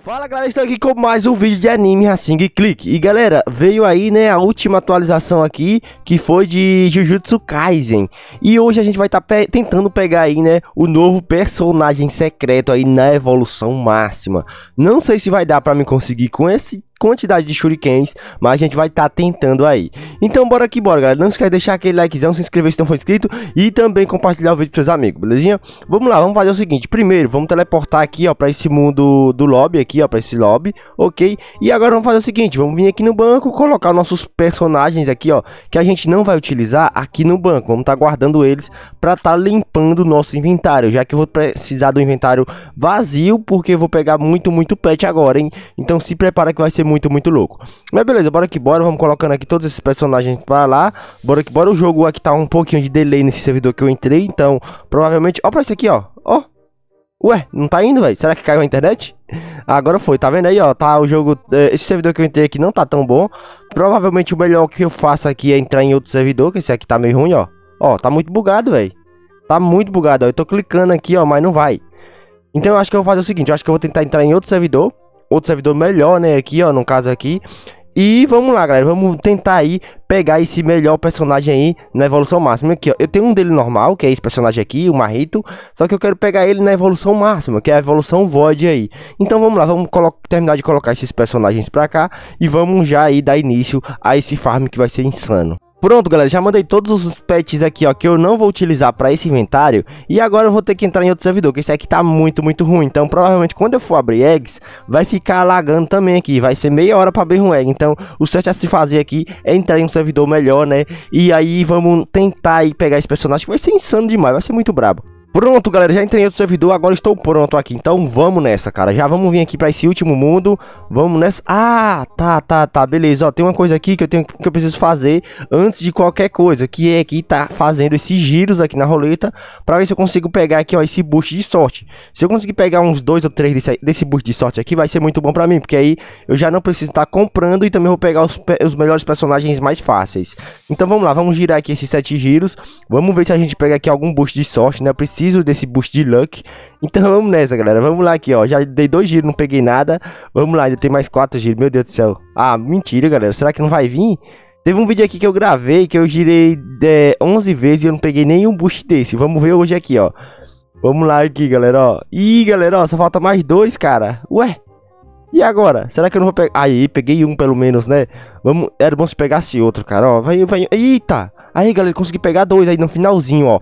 Fala galera, estou aqui com mais um vídeo de anime Racing Click E galera, veio aí né, a última atualização aqui Que foi de Jujutsu Kaisen E hoje a gente vai estar tá pe tentando pegar aí né O novo personagem secreto aí na evolução máxima Não sei se vai dar pra me conseguir com esse quantidade de shurikens, mas a gente vai estar tá tentando aí. Então bora que bora, galera. Não esquece de deixar aquele likezão, se inscrever se não for inscrito e também compartilhar o vídeo pros seus amigos, belezinha? Vamos lá, vamos fazer o seguinte. Primeiro, vamos teleportar aqui, ó, para esse mundo do lobby aqui, ó, para esse lobby, OK? E agora vamos fazer o seguinte, vamos vir aqui no banco, colocar nossos personagens aqui, ó, que a gente não vai utilizar aqui no banco. Vamos estar tá guardando eles para estar tá limpando o nosso inventário, já que eu vou precisar do inventário vazio, porque eu vou pegar muito, muito pet agora, hein? Então se prepara que vai ser muito, muito louco. Mas beleza, bora que bora. Vamos colocando aqui todos esses personagens pra lá. Bora que bora. O jogo aqui tá um pouquinho de delay nesse servidor que eu entrei. Então, provavelmente... Ó pra isso aqui, ó. Ó. Ué, não tá indo, velho. Será que caiu a internet? Agora foi, tá vendo aí, ó, tá o jogo, eh, esse servidor que eu entrei aqui não tá tão bom. Provavelmente o melhor que eu faço aqui é entrar em outro servidor, que esse aqui tá meio ruim, ó. Ó, tá muito bugado, velho. Tá muito bugado, ó. Eu tô clicando aqui, ó, mas não vai. Então eu acho que eu vou fazer o seguinte, eu acho que eu vou tentar entrar em outro servidor outro servidor melhor, né? Aqui, ó, no caso aqui. E vamos lá, galera. Vamos tentar aí pegar esse melhor personagem aí na evolução máxima. Aqui, ó. Eu tenho um dele normal, que é esse personagem aqui, o Marito Só que eu quero pegar ele na evolução máxima, que é a evolução Void aí. Então vamos lá, vamos terminar de colocar esses personagens pra cá. E vamos já aí dar início a esse farm que vai ser insano. Pronto, galera, já mandei todos os pets aqui, ó, que eu não vou utilizar pra esse inventário. E agora eu vou ter que entrar em outro servidor, que esse aqui tá muito, muito ruim. Então, provavelmente, quando eu for abrir eggs, vai ficar lagando também aqui. Vai ser meia hora pra abrir um egg. Então, o certo a se fazer aqui é entrar em um servidor melhor, né? E aí, vamos tentar e pegar esse personagem, que vai ser insano demais, vai ser muito brabo. Pronto, galera, já entrei no servidor, agora estou pronto aqui. Então vamos nessa, cara. Já vamos vir aqui para esse último mundo. Vamos nessa. Ah, tá, tá, tá, beleza. Ó, tem uma coisa aqui que eu tenho que eu preciso fazer antes de qualquer coisa, que é que tá fazendo esses giros aqui na roleta para ver se eu consigo pegar aqui, ó, esse boost de sorte. Se eu conseguir pegar uns dois ou três desse, desse boost de sorte aqui, vai ser muito bom para mim, porque aí eu já não preciso estar tá comprando e também vou pegar os, os melhores personagens mais fáceis. Então vamos lá, vamos girar aqui esses sete giros. Vamos ver se a gente pega aqui algum boost de sorte, né? Eu preciso preciso desse boost de luck. Então vamos nessa, galera. Vamos lá aqui, ó. Já dei dois giros, não peguei nada. Vamos lá, ainda tem mais quatro giros. Meu Deus do céu. Ah, mentira, galera. Será que não vai vir? Teve um vídeo aqui que eu gravei, que eu girei é, 11 vezes e eu não peguei nenhum boost desse. Vamos ver hoje aqui, ó. Vamos lá aqui, galera, ó. Ih, galera, ó, só falta mais dois, cara. Ué, e agora? Será que eu não vou pegar... Aí, peguei um pelo menos, né? Vamos, era bom se pegasse outro, cara, ó. Vai, vai. Eita! Aí, galera, consegui pegar dois aí no finalzinho, ó.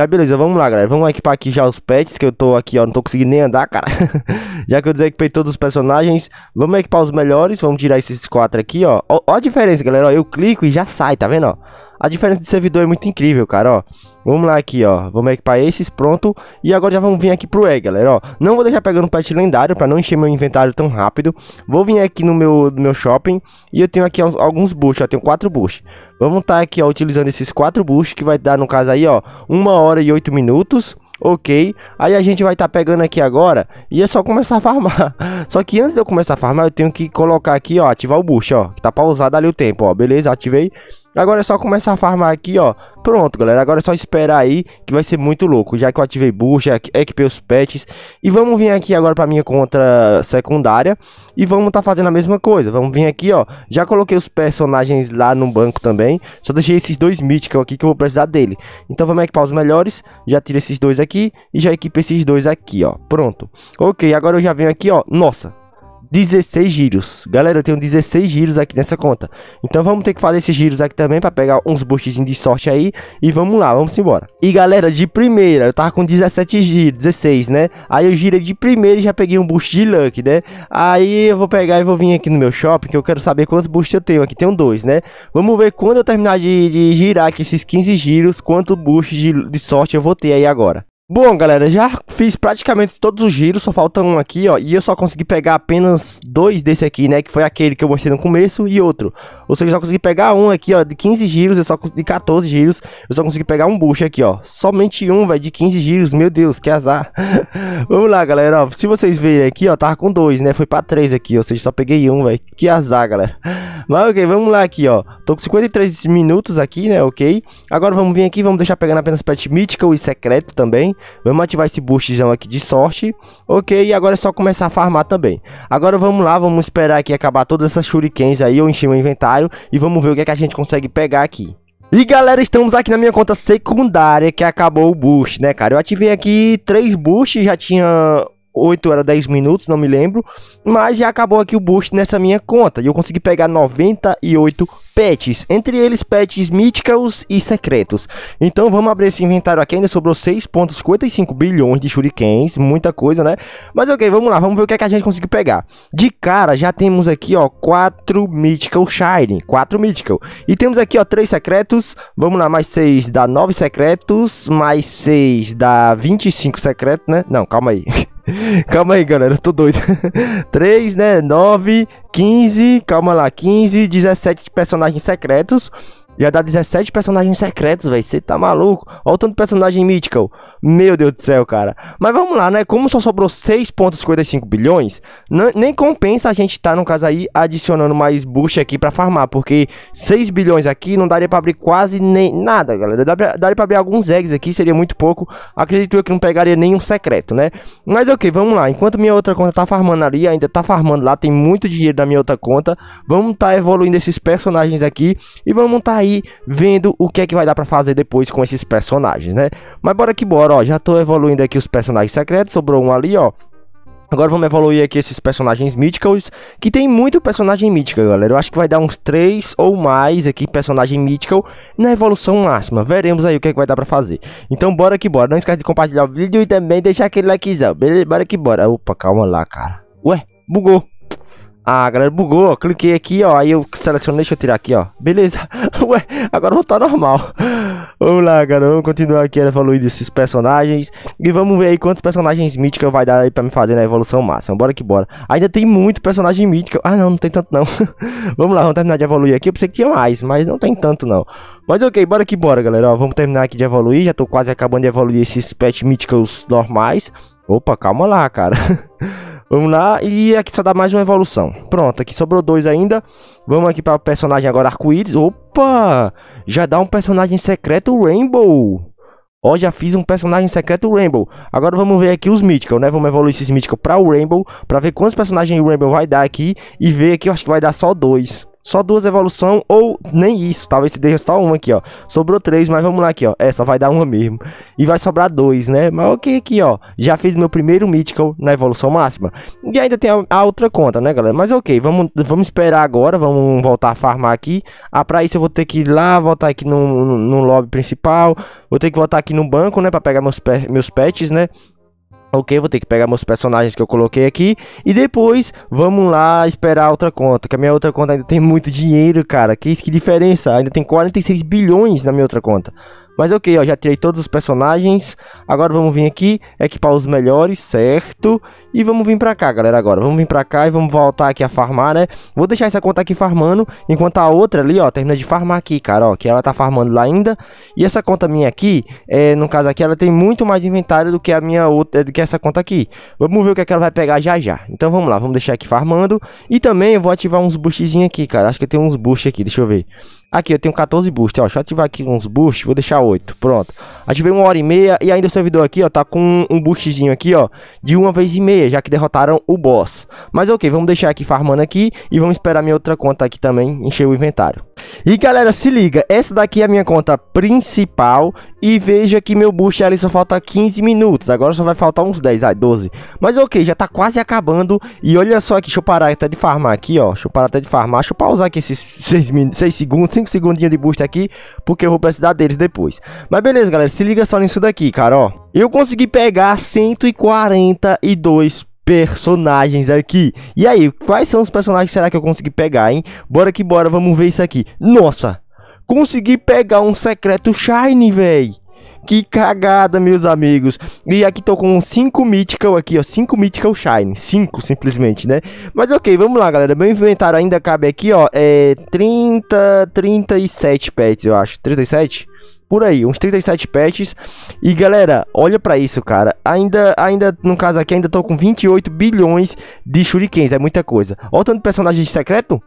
Ah, beleza, vamos lá, galera. Vamos equipar aqui já os pets, que eu tô aqui, ó. Não tô conseguindo nem andar, cara. já que eu desequipei todos os personagens. Vamos equipar os melhores. Vamos tirar esses quatro aqui, ó. Ó, ó a diferença, galera. Ó, eu clico e já sai, tá vendo, ó? A diferença de servidor é muito incrível, cara, ó. Vamos lá aqui, ó. Vamos equipar esses, pronto. E agora já vamos vir aqui pro E, galera, ó. Não vou deixar pegando pet lendário pra não encher meu inventário tão rápido. Vou vir aqui no meu, no meu shopping e eu tenho aqui aqui alguns boosts, ó, tenho quatro boosts. Vamos estar tá aqui, ó, utilizando esses quatro boosts, que vai dar, no caso aí, ó, 1 hora e 8 minutos. Ok, aí a gente vai estar tá pegando aqui agora e é só começar a farmar. Só que antes de eu começar a farmar, eu tenho que colocar aqui, ó, ativar o boost, ó, que tá pausado ali o tempo, ó, beleza, ativei. Agora é só começar a farmar aqui, ó. Pronto, galera. Agora é só esperar aí, que vai ser muito louco. Já que eu ativei que é equipei os pets. E vamos vir aqui agora pra minha conta secundária. E vamos tá fazendo a mesma coisa. Vamos vir aqui, ó. Já coloquei os personagens lá no banco também. Só deixei esses dois míticos aqui que eu vou precisar dele. Então vamos equipar os melhores. Já tira esses dois aqui. E já equipe esses dois aqui, ó. Pronto. Ok, agora eu já venho aqui, ó. Nossa, 16 giros. Galera, eu tenho 16 giros aqui nessa conta. Então vamos ter que fazer esses giros aqui também para pegar uns boostzinhos de sorte aí. E vamos lá, vamos embora. E galera, de primeira, eu tava com 17 giros, 16, né? Aí eu girei de primeira e já peguei um boost de luck, né? Aí eu vou pegar e vou vir aqui no meu shopping, que eu quero saber quantos boosts eu tenho. Aqui tenho dois, né? Vamos ver quando eu terminar de, de girar aqui esses 15 giros, quanto boost de, de sorte eu vou ter aí agora. Bom, galera, já fiz praticamente todos os giros, só falta um aqui, ó, e eu só consegui pegar apenas dois desse aqui, né, que foi aquele que eu mostrei no começo e outro. Ou seja, eu só consegui pegar um aqui, ó, de 15 giros, eu só de 14 giros, eu só consegui pegar um bucho aqui, ó. Somente um, velho, de 15 giros. Meu Deus, que azar. Vamos lá, galera, ó, Se vocês verem aqui, ó, tava com dois, né? Foi pra três aqui, ou seja, só peguei um, velho. Que azar, galera. Mas ok, vamos lá aqui, ó. Tô com 53 minutos aqui, né? Ok. Agora vamos vir aqui, vamos deixar pegando apenas pet mítico e secreto também. Vamos ativar esse boostzão aqui de sorte. Ok, e agora é só começar a farmar também. Agora vamos lá, vamos esperar aqui acabar todas essas shurikens aí, eu enchi meu inventário e vamos ver o que, é que a gente consegue pegar aqui. E galera, estamos aqui na minha conta secundária que acabou o boost, né, cara? Eu ativei aqui três boosts, já tinha 8 era 10 minutos, não me lembro. Mas já acabou aqui o boost nessa minha conta. E eu consegui pegar 98 pets. Entre eles, pets míticos e secretos. Então vamos abrir esse inventário aqui. Ainda sobrou 6,55 bilhões de shurikens. Muita coisa, né? Mas ok, vamos lá. Vamos ver o que, é que a gente conseguiu pegar. De cara, já temos aqui, ó, 4 Mythical Shine. 4 Mythical. E temos aqui, ó, 3 secretos. Vamos lá, mais 6 dá 9 secretos. Mais 6 dá 25 secretos, né? Não, calma aí. Calma aí, galera, eu tô doido. 3, né? 9, 15, calma lá, 15, 17 personagens secretos. Já dá 17 personagens secretos, velho. Você tá maluco? Olha o tanto de personagem Mythical. Meu Deus do céu, cara. Mas vamos lá, né? Como só sobrou 6,55 bilhões, nem compensa a gente tá, no caso aí, adicionando mais bucha aqui pra farmar. Porque 6 bilhões aqui não daria pra abrir quase nem nada, galera. Daria, pra abrir alguns eggs aqui, seria muito pouco. Acredito eu que não pegaria nenhum secreto, né? Mas ok, vamos lá. Enquanto minha outra conta tá farmando ali, ainda tá farmando lá, tem muito dinheiro da minha outra conta. Vamos tá evoluindo esses personagens aqui e vamos tá aí aí vendo o que é que vai dar para fazer depois com esses personagens, né? Mas bora que bora, ó, já tô evoluindo aqui os personagens secretos, sobrou um ali, ó. Agora vamos evoluir aqui esses personagens míticos, que tem muito personagem mítico, galera. Eu acho que vai dar uns 3 ou mais aqui, personagem mítico, na evolução máxima. Veremos aí o que, é que vai dar pra fazer. Então bora que bora. Não esquece de compartilhar o vídeo e também deixar aquele likezão, beleza? Bora que bora. Opa, calma lá, cara. Ué, bugou. Ah, galera, bugou, cliquei aqui, ó, aí eu selecionei, deixa eu tirar aqui, ó. Beleza. Ué, agora estar tá normal. Vamos lá, galera, vamos continuar aqui, ela falou desses personagens. E vamos ver aí quantos personagens míticos vai dar aí pra me fazer na evolução máxima. Bora que bora. Ainda tem muito personagem mítico. Ah, não, não tem tanto não. vamos lá, vamos terminar de evoluir aqui. Eu pensei que tinha mais, mas não tem tanto não. Mas ok, bora que bora, galera. Ó, vamos terminar aqui de evoluir. Já tô quase acabando de evoluir esses pets míticos normais. Opa, calma lá, cara. Vamos lá, e aqui só dá mais uma evolução. Pronto, aqui sobrou dois ainda. Vamos aqui para o personagem agora arco-íris. Opa! Já dá um personagem secreto Rainbow. Ó, já fiz um personagem secreto Rainbow. Agora vamos ver aqui os Mythical, né? Vamos evoluir esses Mythical para o Rainbow. Para ver quantos personagens Rainbow vai dar aqui. E ver aqui, eu acho que vai dar só dois. Só duas evolução ou nem isso. Talvez tá? se deixa só uma aqui, ó. Sobrou três, mas vamos lá aqui, ó. Essa vai dar uma mesmo. E vai sobrar dois, né? Mas ok aqui, ó. Já fiz meu primeiro Mythical na evolução máxima. E ainda tem a, a outra conta, né, galera? Mas ok, vamos, vamos esperar agora. Vamos voltar a farmar aqui. Ah, pra isso eu vou ter que ir lá, voltar aqui no, no, no lobby principal. Vou ter que voltar aqui no banco, né? Pra pegar meus, meus pets, né? Ok, vou ter que pegar meus personagens que eu coloquei aqui. E depois, vamos lá esperar outra conta. Que a minha outra conta ainda tem muito dinheiro, cara. Que isso, que diferença. Ainda tem 46 bilhões na minha outra conta. Mas ok, ó, já tirei todos os personagens. Agora vamos vir aqui, equipar os melhores, certo? E vamos vir pra cá, galera, agora. Vamos vir pra cá e vamos voltar aqui a farmar, né? Vou deixar essa conta aqui farmando, enquanto a outra ali, ó, termina de farmar aqui, cara, ó. Que ela tá farmando lá ainda. E essa conta minha aqui, é, no caso aqui, ela tem muito mais inventário do que a minha outra, do que essa conta aqui. Vamos ver o que, é que ela vai pegar já já. Então vamos lá, vamos deixar aqui farmando. E também eu vou ativar uns boostzinhos aqui, cara. Acho que eu tenho uns boosts aqui, deixa eu ver. Aqui, eu tenho 14 boosts, ó. Deixa eu ativar aqui uns boosts, vou deixar 8. Pronto. Ativei uma hora e meia e ainda o servidor aqui, ó, tá com um boostzinho aqui, ó, de uma vez e meia já que derrotaram o boss. Mas ok, vamos deixar aqui farmando aqui e vamos esperar minha outra conta aqui também encher o inventário. E galera, se liga, essa daqui é a minha conta principal e veja que meu boost ali só falta 15 minutos, agora só vai faltar uns 10, ai 12. Mas ok, já tá quase acabando e olha só aqui, deixa eu parar até de farmar aqui ó, deixa eu parar até de farmar, deixa eu pausar aqui esses 6, 6 segundos, 5 segundinhos de boost aqui, porque eu vou precisar deles depois. Mas beleza galera, se liga só nisso daqui cara, ó. Eu consegui pegar 142 personagens aqui. E aí, quais são os personagens que será que eu consegui pegar, hein? Bora que bora, vamos ver isso aqui. Nossa, consegui pegar um secreto Shine, velho. Que cagada, meus amigos. E aqui tô com 5 Mythical aqui, ó. 5 Mythical Shine. 5, simplesmente, né? Mas ok, vamos lá, galera. Meu inventário ainda cabe aqui, ó. É 30, 37 pets, eu acho. 37? 37? por aí, uns 37 patches. E galera, olha pra isso, cara. Ainda, ainda no caso aqui, ainda tô com 28 bilhões de shurikens, é muita coisa. Olha o tanto de personagem secreto.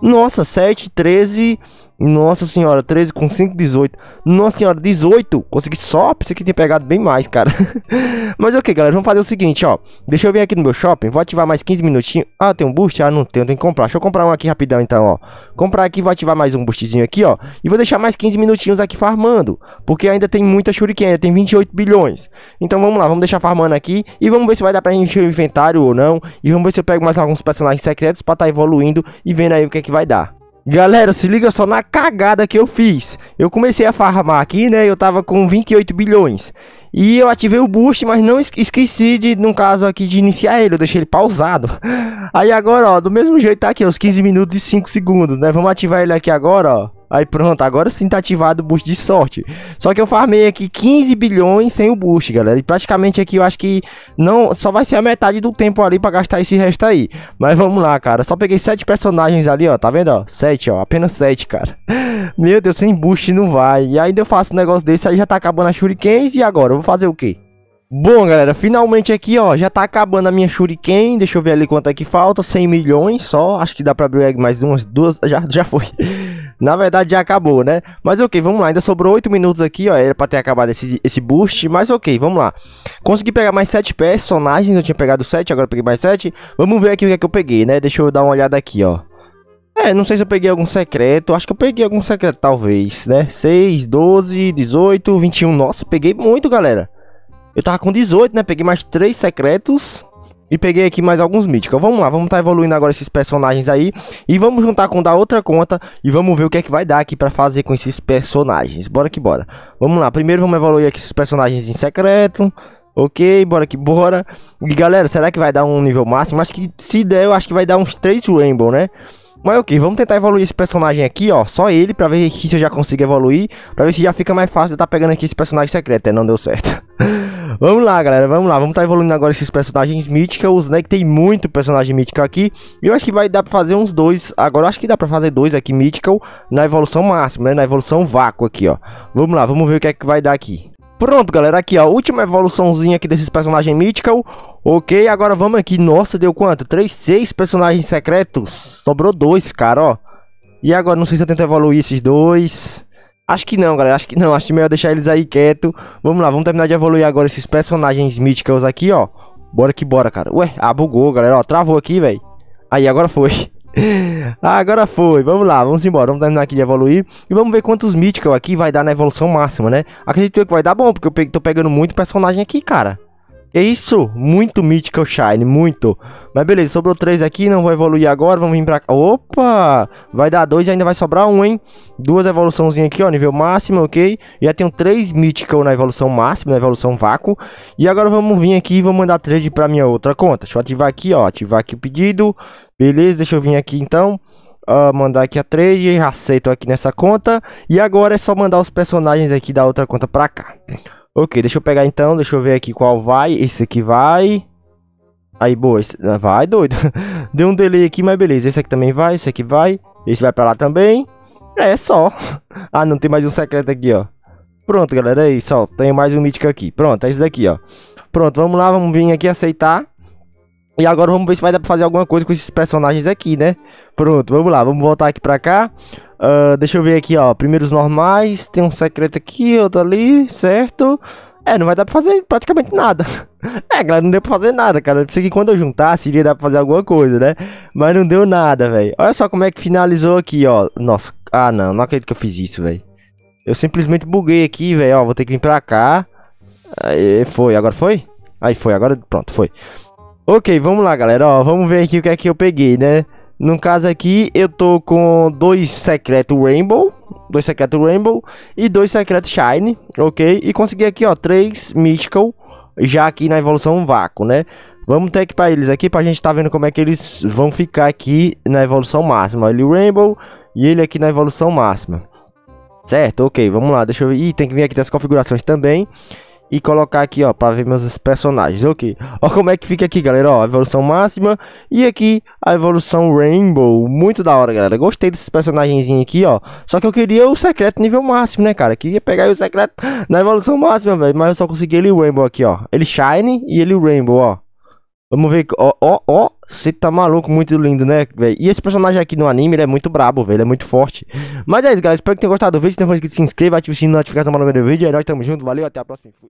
Nossa, 7, 13, nossa senhora, 13 com 5, 18. Nossa senhora, 18. Consegui só, pensei que tinha pegado bem mais, cara. Mas ok, galera, vamos fazer o seguinte, ó. Deixa eu vir aqui no meu shopping, vou ativar mais 15 minutinhos. Ah, tem um boost? Ah, não tem, tem que comprar. Deixa eu comprar um aqui rapidão, então, ó. Comprar aqui, vou ativar mais um boostzinho aqui, ó. E vou deixar mais 15 minutinhos aqui farmando. Porque ainda tem muita shuriken, ainda tem 28 bilhões. Então vamos lá, vamos deixar farmando aqui. E vamos ver se vai dar pra encher o inventário ou não. E vamos ver se eu pego mais alguns personagens secretos pra tá evoluindo e vendo aí o que é que vai dar. Galera, se liga só na cagada que eu fiz. Eu comecei a farmar aqui, né? Eu tava com 28 bilhões. E eu ativei o boost, mas não esqueci de, no caso aqui, de iniciar ele. Eu deixei ele pausado. Aí agora, ó, do mesmo jeito tá aqui, ó, os 15 minutos e 5 segundos, né? Vamos ativar ele aqui agora, ó. Aí pronto, agora sim tá ativado o boost de sorte. Só que eu farmei aqui 15 bilhões sem o boost, galera. E praticamente aqui eu acho que não só vai ser a metade do tempo ali pra gastar esse resto aí. Mas vamos lá, cara. Só peguei 7 personagens ali, ó. Tá vendo, ó? 7, ó. Apenas 7, cara. Meu Deus, sem boost não vai. E ainda eu faço um negócio desse, aí já tá acabando a shurikens. E agora? Eu vou fazer o quê? Bom, galera, finalmente aqui, ó, já tá acabando a minha shuriken, deixa eu ver ali quanto é que falta, 100 milhões só, acho que dá pra abrir mais umas duas, já, já foi, na verdade já acabou, né? Mas ok, vamos lá. Ainda sobrou 8 minutos aqui, ó. Era pra ter acabado esse, esse boost, mas ok, vamos lá. Consegui pegar mais 7 personagens. Eu tinha pegado 7, agora peguei mais 7. Vamos ver aqui o que é que eu peguei, né? Deixa eu dar uma olhada aqui, ó. É, não sei se eu peguei algum secreto. Acho que eu peguei algum secreto, talvez, né? 6, 12, 18, 21. Nossa, peguei muito, galera. Eu tava com 18, né? Peguei mais 3 secretos. E peguei aqui mais alguns míticos. Vamos lá, vamos estar tá evoluindo agora esses personagens aí. E vamos juntar com da outra conta. E vamos ver o que é que vai dar aqui pra fazer com esses personagens. Bora que bora. Vamos lá, primeiro vamos evoluir aqui esses personagens em secreto. Ok, bora que bora. E galera, será que vai dar um nível máximo? Acho que se der, eu acho que vai dar um straight Rainbow, né? Mas ok, vamos tentar evoluir esse personagem aqui, ó. Só ele, pra ver se eu já consigo evoluir. Pra ver se já fica mais fácil eu estar tá pegando aqui esse personagem secreto. É, não deu certo. Vamos lá, galera, vamos lá. Vamos estar tá evoluindo agora esses personagens míticos, né? Que tem muito personagem mítico aqui. E eu acho que vai dar pra fazer uns dois. Agora, eu acho que dá pra fazer dois aqui mítico na evolução máxima, né? Na evolução vácuo aqui, ó. Vamos lá, vamos ver o que é que vai dar aqui. Pronto, galera, aqui, ó. Última evoluçãozinha aqui desses personagens míticos. Ok, agora vamos aqui. Nossa, deu quanto? Três, seis personagens secretos. Sobrou dois, cara, ó. E agora, não sei se eu tento evoluir esses dois... Acho que não, galera. Acho que não. Acho melhor deixar eles aí quieto. Vamos lá, vamos terminar de evoluir agora esses personagens míticos aqui, ó. Bora que bora, cara. Ué, ah, bugou, galera. Ó, travou aqui, velho. Aí, agora foi. Agora foi, vamos lá, vamos embora, vamos terminar aqui de evoluir E vamos ver quantos míticos aqui vai dar na evolução máxima, né Acredito que vai dar bom, porque eu tô pegando muito personagem aqui, cara é isso, muito Mythical é Shine, muito. Mas beleza, sobrou três aqui, não vou evoluir agora, vamos vir pra cá. Opa, vai dar dois e ainda vai sobrar um, hein? Duas evoluçãozinhas aqui, ó, nível máximo, ok? Já tenho três Mythical na evolução máxima, na evolução vácuo. E agora vamos vir aqui e vou mandar trade pra minha outra conta. Deixa eu ativar aqui, ó, ativar aqui o pedido. Beleza, deixa eu vir aqui então. Uh, mandar aqui a trade, aceito aqui nessa conta. E agora é só mandar os personagens aqui da outra conta pra cá. Ok, deixa eu pegar então, deixa eu ver aqui qual vai. Esse aqui vai. Aí, boa. Esse... Ah, vai, doido. Deu um delay aqui, mas beleza. Esse aqui também vai, esse aqui vai. Esse vai pra lá também. É, só. Ah, não, tem mais um secreto aqui, ó. Pronto, galera, é isso, ó. Tem mais um mítico aqui. Pronto, é isso daqui, ó. Pronto, vamos lá, vamos vir aqui aceitar. E agora vamos ver se vai dar pra fazer alguma coisa com esses personagens aqui, né? Pronto, vamos lá, vamos voltar aqui pra cá. Uh, deixa eu ver aqui, ó. Primeiros normais, tem um secreto aqui, outro ali, certo? É, não vai dar pra fazer praticamente nada. É, galera, não deu pra fazer nada, cara. Eu pensei que quando eu juntasse iria dar pra fazer alguma coisa, né? Mas não deu nada, velho. Olha só como é que finalizou aqui, ó. Nossa, ah não, não acredito que eu fiz isso, velho. Eu simplesmente buguei aqui, velho, ó. Vou ter que vir pra cá. Aí, foi, agora foi? Aí foi, agora pronto, foi. Ok, vamos lá, galera. Ó, vamos ver aqui o que é que eu peguei, né? No caso aqui, eu tô com dois secretos Rainbow, dois secretos Rainbow e dois secretos Shine, ok? E consegui aqui, ó, três Mythical, já aqui na evolução vácuo, né? Vamos ter que para eles aqui, pra gente tá vendo como é que eles vão ficar aqui na evolução máxima. Ele Rainbow e ele aqui na evolução máxima. Certo, ok, vamos lá, deixa eu ver. Ih, tem que vir aqui das configurações também e colocar aqui, ó, para ver meus personagens. Ok, ó como é que fica aqui, galera, ó, evolução máxima e aqui a evolução Rainbow. Muito da hora, galera. Gostei desses personagens aqui, ó. Só que eu queria o secreto nível máximo, né, cara? Queria pegar o secreto na evolução máxima, velho, mas eu só consegui ele o Rainbow aqui, ó. Ele Shine e ele o Rainbow, ó. Vamos ver, ó, ó, ó, você tá maluco, muito lindo, né, velho? E esse personagem aqui no anime, ele é muito brabo, velho, ele é muito forte. Mas é isso, galera, espero que tenham gostado do vídeo, não for inscrito, se inscreva ative o sininho de notificação para não perder vídeo, e é nós tamo junto, valeu, até a próxima, fui.